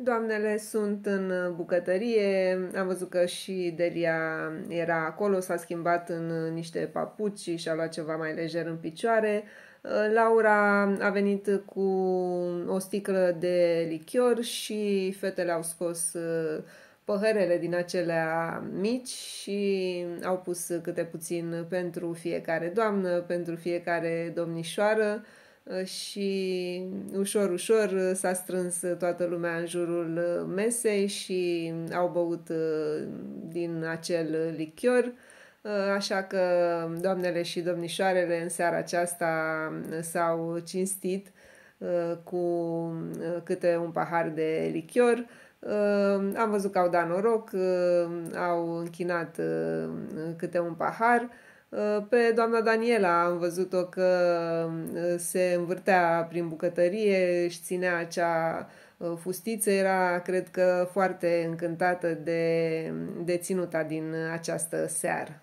Doamnele sunt în bucătărie, am văzut că și Delia era acolo, s-a schimbat în niște papuci și a luat ceva mai lejer în picioare. Laura a venit cu o sticlă de lichior și fetele au scos uh, păhărele din acelea mici și au pus câte puțin pentru fiecare doamnă, pentru fiecare domnișoară Uh, și ușor, ușor uh, s-a strâns uh, toată lumea în jurul mesei și au băut din acel lichior. Așa că doamnele și domnișoarele în seara aceasta s-au cinstit cu câte un pahar de lichior. Am văzut că au dat noroc, au închinat câte un pahar Uh, pe doamna Daniela am văzut-o că uh, se învârtea prin bucătărie, și ținea acea uh, fustiță, era, cred că, foarte încântată de, de ținuta din această seară.